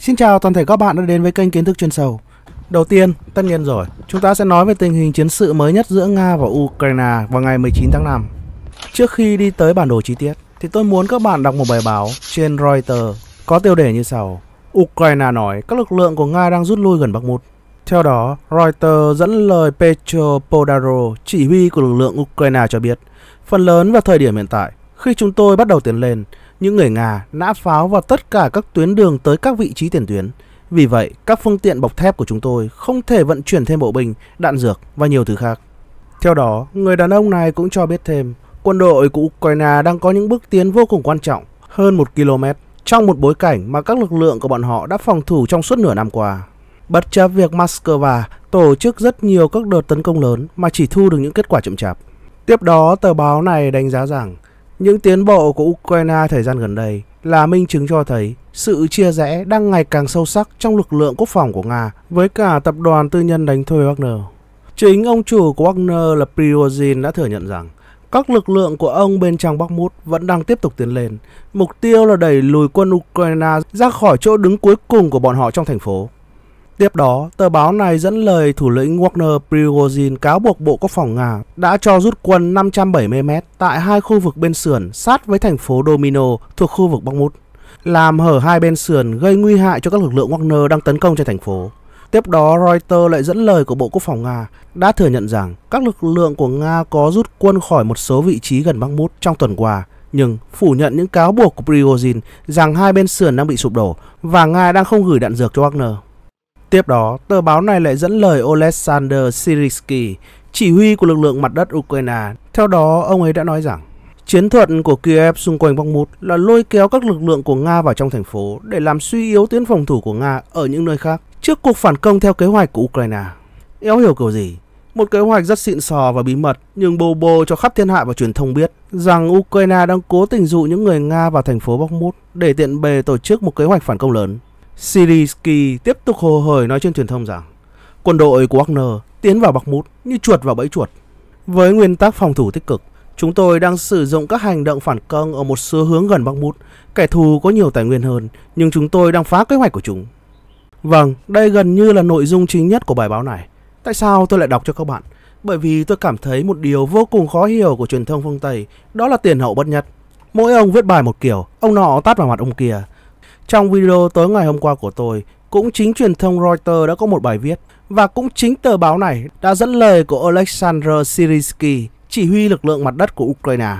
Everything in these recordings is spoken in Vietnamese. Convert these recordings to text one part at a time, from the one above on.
Xin chào toàn thể các bạn đã đến với kênh Kiến thức chuyên sâu. Đầu tiên, tất nhiên rồi, chúng ta sẽ nói về tình hình chiến sự mới nhất giữa Nga và Ukraine vào ngày 19 tháng 5. Trước khi đi tới bản đồ chi tiết, thì tôi muốn các bạn đọc một bài báo trên Reuters có tiêu đề như sau. Ukraine nói các lực lượng của Nga đang rút lui gần Bakhmut. Theo đó, Reuters dẫn lời Petro Podaro, chỉ huy của lực lượng Ukraine cho biết, phần lớn vào thời điểm hiện tại, khi chúng tôi bắt đầu tiến lên, những người Nga nã pháo vào tất cả các tuyến đường tới các vị trí tiền tuyến. Vì vậy, các phương tiện bọc thép của chúng tôi không thể vận chuyển thêm bộ binh, đạn dược và nhiều thứ khác. Theo đó, người đàn ông này cũng cho biết thêm, quân đội của Ukraine đang có những bước tiến vô cùng quan trọng, hơn 1 km, trong một bối cảnh mà các lực lượng của bọn họ đã phòng thủ trong suốt nửa năm qua. Bất chấp việc Moscow tổ chức rất nhiều các đợt tấn công lớn mà chỉ thu được những kết quả chậm chạp. Tiếp đó, tờ báo này đánh giá rằng những tiến bộ của Ukraine thời gian gần đây là minh chứng cho thấy sự chia rẽ đang ngày càng sâu sắc trong lực lượng quốc phòng của Nga với cả tập đoàn tư nhân đánh thuê Wagner. Chính ông chủ của Wagner là Prigozhin đã thừa nhận rằng các lực lượng của ông bên trong Bắc Mút vẫn đang tiếp tục tiến lên. Mục tiêu là đẩy lùi quân Ukraine ra khỏi chỗ đứng cuối cùng của bọn họ trong thành phố. Tiếp đó, tờ báo này dẫn lời thủ lĩnh Wagner Prigozhin cáo buộc Bộ Quốc phòng Nga đã cho rút quân 570m tại hai khu vực bên sườn sát với thành phố Domino thuộc khu vực Bakhmut, làm hở hai bên sườn gây nguy hại cho các lực lượng Wagner đang tấn công trên thành phố. Tiếp đó, Reuters lại dẫn lời của Bộ Quốc phòng Nga đã thừa nhận rằng các lực lượng của Nga có rút quân khỏi một số vị trí gần Bakhmut trong tuần qua, nhưng phủ nhận những cáo buộc của Prigozhin rằng hai bên sườn đang bị sụp đổ và Nga đang không gửi đạn dược cho Wagner. Tiếp đó, tờ báo này lại dẫn lời Oleksandr Siriski, chỉ huy của lực lượng mặt đất Ukraine. Theo đó, ông ấy đã nói rằng, chiến thuật của Kiev xung quanh Bakhmut là lôi kéo các lực lượng của Nga vào trong thành phố để làm suy yếu tuyến phòng thủ của Nga ở những nơi khác trước cuộc phản công theo kế hoạch của Ukraine. Éo hiểu kiểu gì? Một kế hoạch rất xịn sò và bí mật nhưng bô bô cho khắp thiên hạ và truyền thông biết rằng Ukraine đang cố tình dụ những người Nga vào thành phố Bakhmut để tiện bề tổ chức một kế hoạch phản công lớn. Siriski tiếp tục hồ hởi nói trên truyền thông rằng quân đội của Wagner tiến vào Bắc Mút như chuột vào bẫy chuột. Với nguyên tắc phòng thủ tích cực, chúng tôi đang sử dụng các hành động phản công ở một số hướng gần Bắc Mút. Kẻ thù có nhiều tài nguyên hơn, nhưng chúng tôi đang phá kế hoạch của chúng. Vâng, đây gần như là nội dung chính nhất của bài báo này. Tại sao tôi lại đọc cho các bạn? Bởi vì tôi cảm thấy một điều vô cùng khó hiểu của truyền thông phương Tây, đó là tiền hậu bất nhất. Mỗi ông viết bài một kiểu, ông nọ tát vào mặt ông kia, trong video tối ngày hôm qua của tôi, cũng chính truyền thông Reuters đã có một bài viết và cũng chính tờ báo này đã dẫn lời của Alexander Syrisky, chỉ huy lực lượng mặt đất của Ukraine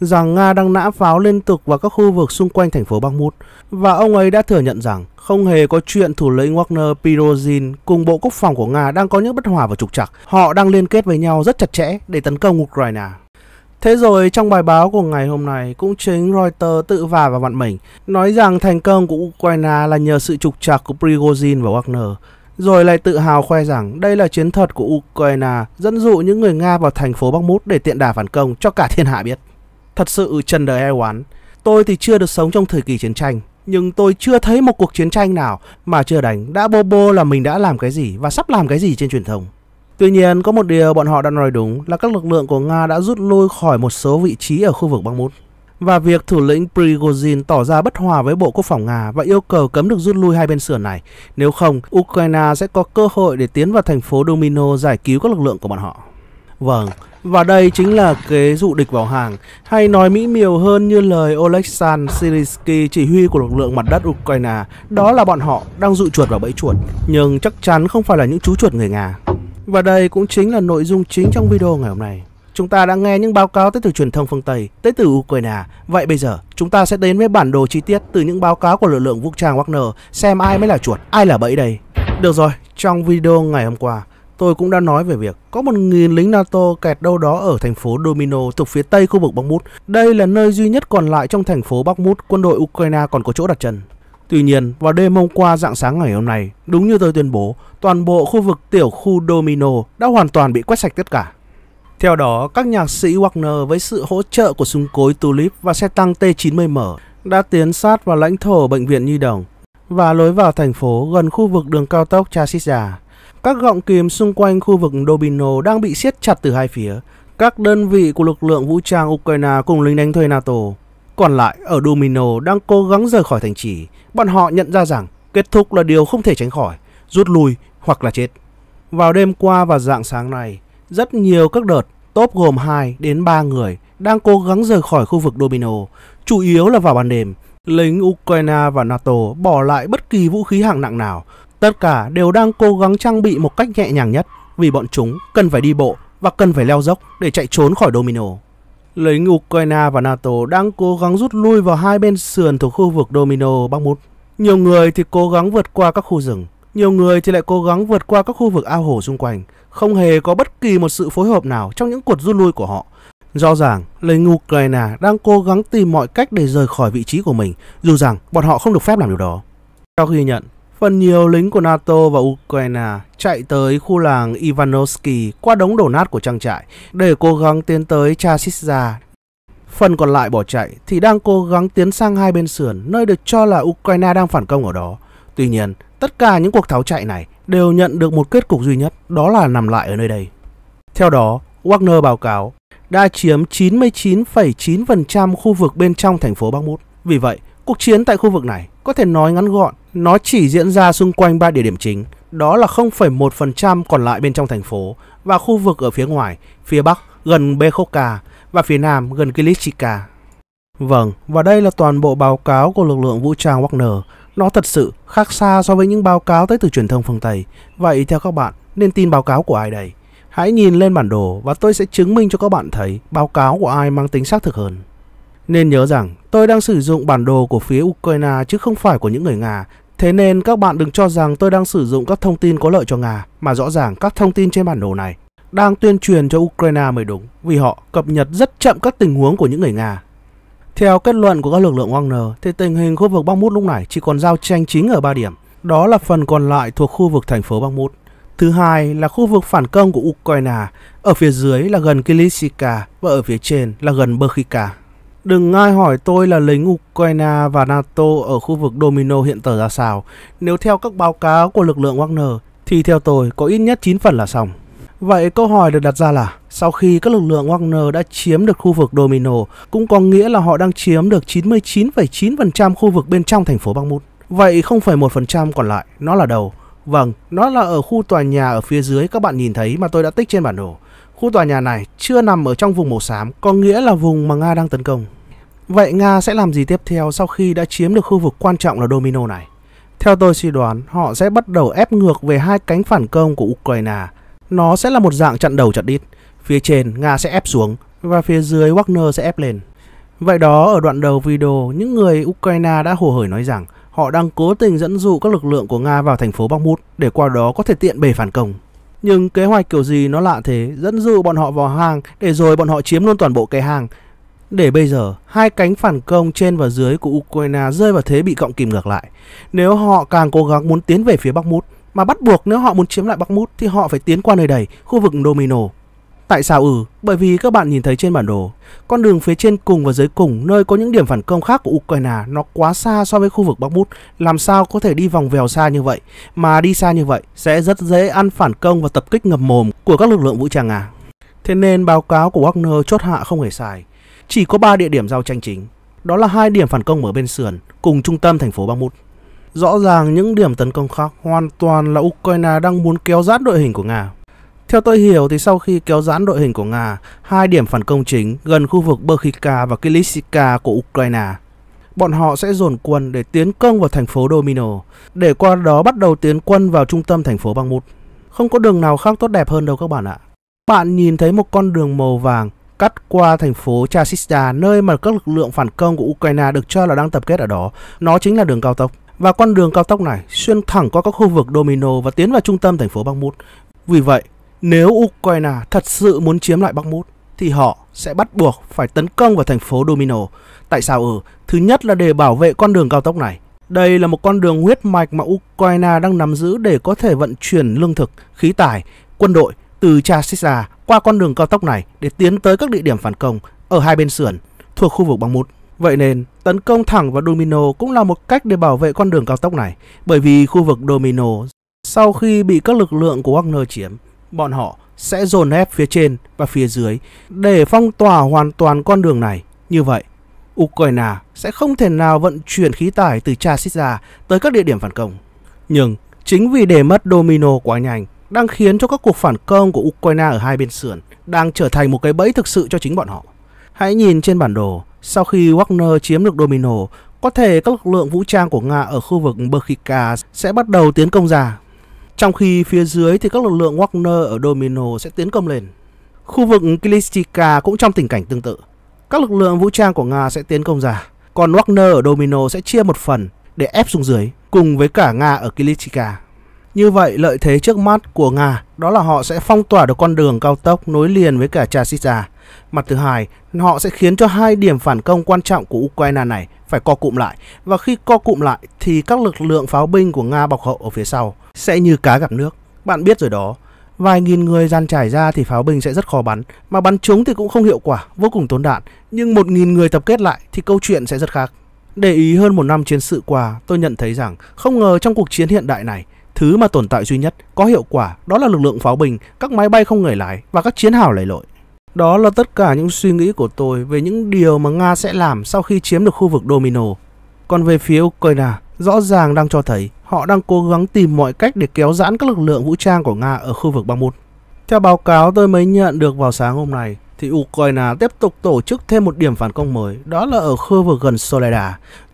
rằng Nga đang nã pháo liên tục vào các khu vực xung quanh thành phố Bakhmut và ông ấy đã thừa nhận rằng không hề có chuyện thủ lĩnh Wagner Pirozhin cùng Bộ Quốc phòng của Nga đang có những bất hòa và trục trặc. Họ đang liên kết với nhau rất chặt chẽ để tấn công Ukraine. Thế rồi trong bài báo của ngày hôm nay cũng chính Reuters tự vả vào mặt mình, nói rằng thành công của Ukraine là nhờ sự trục trặc của Prigozhin và Wagner, rồi lại tự hào khoe rằng đây là chiến thuật của Ukraine dẫn dụ những người Nga vào thành phố Bắc Mút để tiện đà phản công cho cả thiên hạ biết. Thật sự trần đời ai oán, tôi thì chưa được sống trong thời kỳ chiến tranh, nhưng tôi chưa thấy một cuộc chiến tranh nào mà chưa đánh đã bô bô là mình đã làm cái gì và sắp làm cái gì trên truyền thông. Tuy nhiên, có một điều bọn họ đã nói đúng là các lực lượng của Nga đã rút lui khỏi một số vị trí ở khu vực Bắc Mút. Và việc thủ lĩnh Prigozhin tỏ ra bất hòa với Bộ Quốc phòng Nga và yêu cầu cấm được rút lui hai bên sườn này. Nếu không, Ukraine sẽ có cơ hội để tiến vào thành phố Domino giải cứu các lực lượng của bọn họ. Vâng, và đây chính là kế dụ địch vào hàng, hay nói mỹ miều hơn như lời Oleksandr Sirinsky chỉ huy của lực lượng mặt đất Ukraine, đó là bọn họ đang dụ chuột vào bẫy chuột, nhưng chắc chắn không phải là những chú chuột người Nga. Và đây cũng chính là nội dung chính trong video ngày hôm nay. Chúng ta đã nghe những báo cáo tới từ truyền thông phương Tây, tới từ Ukraine. Vậy bây giờ, chúng ta sẽ đến với bản đồ chi tiết từ những báo cáo của lực lượng vũ trang Wagner xem ai mới là chuột, ai là bẫy đây. Được rồi, trong video ngày hôm qua, tôi cũng đã nói về việc có một nghìn lính NATO kẹt đâu đó ở thành phố Domino thuộc phía tây khu vực bắc Bakhmut. Đây là nơi duy nhất còn lại trong thành phố bắc Bakhmut quân đội Ukraine còn có chỗ đặt chân. Tuy nhiên, vào đêm hôm qua dạng sáng ngày hôm nay, đúng như tôi tuyên bố, toàn bộ khu vực tiểu khu Domino đã hoàn toàn bị quét sạch tất cả. Theo đó, các nhạc sĩ Wagner với sự hỗ trợ của súng cối Tulip và xe tăng T-90M đã tiến sát vào lãnh thổ bệnh viện Nhi Đồng và lối vào thành phố gần khu vực đường cao tốc Chasisya. Các gọng kìm xung quanh khu vực Domino đang bị siết chặt từ hai phía. Các đơn vị của lực lượng vũ trang Ukraine cùng lính đánh thuê NATO còn lại ở Domino đang cố gắng rời khỏi thành trì, bọn họ nhận ra rằng kết thúc là điều không thể tránh khỏi, rút lui hoặc là chết. Vào đêm qua và dạng sáng này, rất nhiều các đợt top gồm 2 đến 3 người đang cố gắng rời khỏi khu vực Domino, chủ yếu là vào ban đêm. Lính Ukraine và NATO bỏ lại bất kỳ vũ khí hạng nặng nào, tất cả đều đang cố gắng trang bị một cách nhẹ nhàng nhất vì bọn chúng cần phải đi bộ và cần phải leo dốc để chạy trốn khỏi Domino. Lính Ukraine và NATO đang cố gắng rút lui vào hai bên sườn thuộc khu vực Domino Bắc Mút. Nhiều người thì cố gắng vượt qua các khu rừng, nhiều người thì lại cố gắng vượt qua các khu vực ao hồ xung quanh, không hề có bất kỳ một sự phối hợp nào trong những cuộc rút lui của họ. Rõ ràng, lính Ukraine đang cố gắng tìm mọi cách để rời khỏi vị trí của mình, dù rằng bọn họ không được phép làm điều đó. Theo ghi nhận, phần nhiều lính của NATO và Ukraine chạy tới khu làng Ivanovsky qua đống đổ nát của trang trại để cố gắng tiến tới Chasiza. Phần còn lại bỏ chạy thì đang cố gắng tiến sang hai bên sườn nơi được cho là Ukraine đang phản công ở đó. Tuy nhiên, tất cả những cuộc tháo chạy này đều nhận được một kết cục duy nhất, đó là nằm lại ở nơi đây. Theo đó, Wagner báo cáo đã chiếm 99,9% khu vực bên trong thành phố Bakhmut. Vì vậy, cuộc chiến tại khu vực này có thể nói ngắn gọn nó chỉ diễn ra xung quanh 3 địa điểm chính, đó là 0,1% còn lại bên trong thành phố và khu vực ở phía ngoài, phía bắc gần Bekhoka và phía nam gần Kilichika. Vâng, và đây là toàn bộ báo cáo của lực lượng vũ trang Wagner. Nó thật sự khác xa so với những báo cáo tới từ truyền thông phương Tây. Vậy theo các bạn, nên tin báo cáo của ai đây? Hãy nhìn lên bản đồ và tôi sẽ chứng minh cho các bạn thấy báo cáo của ai mang tính xác thực hơn. Nên nhớ rằng, tôi đang sử dụng bản đồ của phía Ukraine chứ không phải của những người Nga Thế nên các bạn đừng cho rằng tôi đang sử dụng các thông tin có lợi cho Nga, mà rõ ràng các thông tin trên bản đồ này đang tuyên truyền cho Ukraine mới đúng, vì họ cập nhật rất chậm các tình huống của những người Nga. Theo kết luận của các lực lượng Wagner, thì tình hình khu vực Bakhmut lúc này chỉ còn giao tranh chính ở 3 điểm. Đó là phần còn lại thuộc khu vực thành phố Bakhmut. Thứ hai là khu vực phản công của Ukraine, ở phía dưới là gần Kilitsika và ở phía trên là gần Berkhika. Đừng ai hỏi tôi là lính Ukraine và NATO ở khu vực Domino hiện tờ ra sao. Nếu theo các báo cáo của lực lượng Wagner, thì theo tôi có ít nhất 9 phần là xong. Vậy câu hỏi được đặt ra là, sau khi các lực lượng Wagner đã chiếm được khu vực Domino, cũng có nghĩa là họ đang chiếm được 99,9% khu vực bên trong thành phố Bakhmut. Vậy 0,1% còn lại, nó là đâu? Vâng, nó là ở khu tòa nhà ở phía dưới các bạn nhìn thấy mà tôi đã tích trên bản đồ khu tòa nhà này chưa nằm ở trong vùng màu xám, có nghĩa là vùng mà Nga đang tấn công. Vậy Nga sẽ làm gì tiếp theo sau khi đã chiếm được khu vực quan trọng là Domino này? Theo tôi suy đoán, họ sẽ bắt đầu ép ngược về hai cánh phản công của Ukraine. Nó sẽ là một dạng chặn đầu chặn đít. Phía trên, Nga sẽ ép xuống và phía dưới Wagner sẽ ép lên. Vậy đó, ở đoạn đầu video, những người Ukraine đã hồ hởi nói rằng họ đang cố tình dẫn dụ các lực lượng của Nga vào thành phố Bakhmut để qua đó có thể tiện bề phản công. Nhưng kế hoạch kiểu gì nó lạ thế, dẫn dụ bọn họ vào hàng để rồi bọn họ chiếm luôn toàn bộ cái hàng. Để bây giờ, hai cánh phản công trên và dưới của Ukraine rơi vào thế bị cộng kìm ngược lại. Nếu họ càng cố gắng muốn tiến về phía Bắc Mút, mà bắt buộc nếu họ muốn chiếm lại Bắc Mút thì họ phải tiến qua nơi đây, khu vực Domino. Tại sao ừ? Bởi vì các bạn nhìn thấy trên bản đồ, con đường phía trên cùng và dưới cùng nơi có những điểm phản công khác của Ukraine nó quá xa so với khu vực Bắc Bút. Làm sao có thể đi vòng vèo xa như vậy? Mà đi xa như vậy sẽ rất dễ ăn phản công và tập kích ngập mồm của các lực lượng vũ trang Nga. Thế nên báo cáo của Wagner chốt hạ không hề sai. Chỉ có 3 địa điểm giao tranh chính. Đó là hai điểm phản công ở bên sườn cùng trung tâm thành phố Bắc Bút. Rõ ràng những điểm tấn công khác hoàn toàn là Ukraine đang muốn kéo dát đội hình của Nga theo tôi hiểu thì sau khi kéo giãn đội hình của Nga, hai điểm phản công chính gần khu vực Berkhika và Kilitsika của Ukraine, bọn họ sẽ dồn quân để tiến công vào thành phố Domino, để qua đó bắt đầu tiến quân vào trung tâm thành phố Bakhmut. Không có đường nào khác tốt đẹp hơn đâu các bạn ạ. Bạn nhìn thấy một con đường màu vàng cắt qua thành phố Chasista nơi mà các lực lượng phản công của Ukraine được cho là đang tập kết ở đó. Nó chính là đường cao tốc. Và con đường cao tốc này xuyên thẳng qua các khu vực domino và tiến vào trung tâm thành phố Bakhmut. Vì vậy, nếu Ukraine thật sự muốn chiếm lại Mút, thì họ sẽ bắt buộc phải tấn công vào thành phố Domino. Tại sao ở? Thứ nhất là để bảo vệ con đường cao tốc này. Đây là một con đường huyết mạch mà Ukraine đang nắm giữ để có thể vận chuyển lương thực, khí tải, quân đội từ Chasica qua con đường cao tốc này để tiến tới các địa điểm phản công ở hai bên sườn thuộc khu vực Mút. Vậy nên, tấn công thẳng vào Domino cũng là một cách để bảo vệ con đường cao tốc này, bởi vì khu vực Domino sau khi bị các lực lượng của Wagner chiếm bọn họ sẽ dồn ép phía trên và phía dưới để phong tỏa hoàn toàn con đường này. Như vậy, Ukraine sẽ không thể nào vận chuyển khí tải từ Chasica tới các địa điểm phản công. Nhưng chính vì để mất domino quá nhanh đang khiến cho các cuộc phản công của Ukraine ở hai bên sườn đang trở thành một cái bẫy thực sự cho chính bọn họ. Hãy nhìn trên bản đồ, sau khi Wagner chiếm được Domino, có thể các lực lượng vũ trang của Nga ở khu vực Berkika sẽ bắt đầu tiến công ra trong khi phía dưới thì các lực lượng Wagner ở Domino sẽ tiến công lên. Khu vực Kilistika cũng trong tình cảnh tương tự. Các lực lượng vũ trang của Nga sẽ tiến công ra, còn Wagner ở Domino sẽ chia một phần để ép xuống dưới cùng với cả Nga ở Kilistika. Như vậy, lợi thế trước mắt của Nga đó là họ sẽ phong tỏa được con đường cao tốc nối liền với cả Chasica. Mặt thứ hai, họ sẽ khiến cho hai điểm phản công quan trọng của Ukraine này phải co cụm lại. Và khi co cụm lại thì các lực lượng pháo binh của Nga bọc hậu ở phía sau sẽ như cá gặp nước. Bạn biết rồi đó, vài nghìn người dàn trải ra thì pháo binh sẽ rất khó bắn, mà bắn chúng thì cũng không hiệu quả, vô cùng tốn đạn. Nhưng một nghìn người tập kết lại thì câu chuyện sẽ rất khác. Để ý hơn một năm chiến sự qua, tôi nhận thấy rằng không ngờ trong cuộc chiến hiện đại này, Thứ mà tồn tại duy nhất có hiệu quả đó là lực lượng pháo binh, các máy bay không người lái và các chiến hào lầy lội. Đó là tất cả những suy nghĩ của tôi về những điều mà Nga sẽ làm sau khi chiếm được khu vực Domino. Còn về phía Ukraine, rõ ràng đang cho thấy họ đang cố gắng tìm mọi cách để kéo giãn các lực lượng vũ trang của Nga ở khu vực Bakhmut. Theo báo cáo tôi mới nhận được vào sáng hôm nay, thì Ukraine tiếp tục tổ chức thêm một điểm phản công mới, đó là ở khu vực gần Soledad.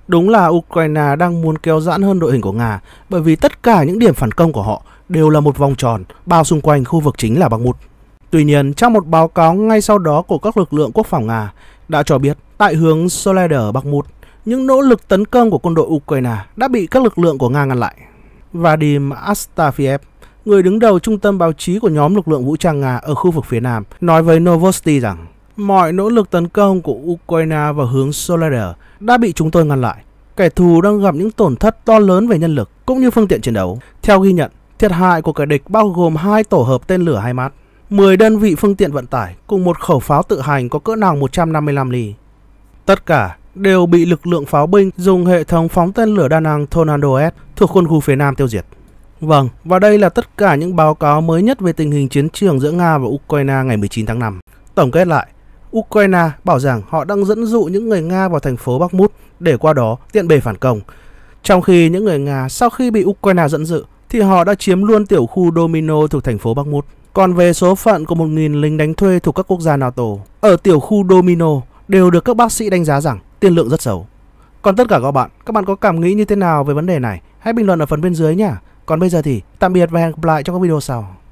Đúng là Ukraine đang muốn kéo giãn hơn đội hình của Nga bởi vì tất cả những điểm phản công của họ đều là một vòng tròn bao xung quanh khu vực chính là Bakhmut. Tuy nhiên, trong một báo cáo ngay sau đó của các lực lượng quốc phòng Nga đã cho biết tại hướng Soleder Bakhmut, những nỗ lực tấn công của quân đội Ukraine đã bị các lực lượng của Nga ngăn lại. Vadim Astafiev, người đứng đầu trung tâm báo chí của nhóm lực lượng vũ trang Nga ở khu vực phía Nam, nói với Novosti rằng mọi nỗ lực tấn công của Ukraine vào hướng Soledar đã bị chúng tôi ngăn lại. Kẻ thù đang gặp những tổn thất to lớn về nhân lực cũng như phương tiện chiến đấu. Theo ghi nhận, thiệt hại của kẻ địch bao gồm hai tổ hợp tên lửa hai mát, 10 đơn vị phương tiện vận tải cùng một khẩu pháo tự hành có cỡ nòng 155 ly. Tất cả đều bị lực lượng pháo binh dùng hệ thống phóng tên lửa đa năng Tornado S thuộc quân khu phía Nam tiêu diệt. Vâng, và đây là tất cả những báo cáo mới nhất về tình hình chiến trường giữa Nga và Ukraine ngày 19 tháng 5. Tổng kết lại, Ukraine bảo rằng họ đang dẫn dụ những người Nga vào thành phố Bakhmut để qua đó tiện bề phản công. Trong khi những người Nga sau khi bị Ukraine dẫn dụ thì họ đã chiếm luôn tiểu khu Domino thuộc thành phố Bakhmut. Còn về số phận của 1.000 lính đánh thuê thuộc các quốc gia NATO ở tiểu khu Domino đều được các bác sĩ đánh giá rằng tiên lượng rất xấu. Còn tất cả các bạn, các bạn có cảm nghĩ như thế nào về vấn đề này? Hãy bình luận ở phần bên dưới nhé. Còn bây giờ thì tạm biệt và hẹn gặp lại trong các video sau.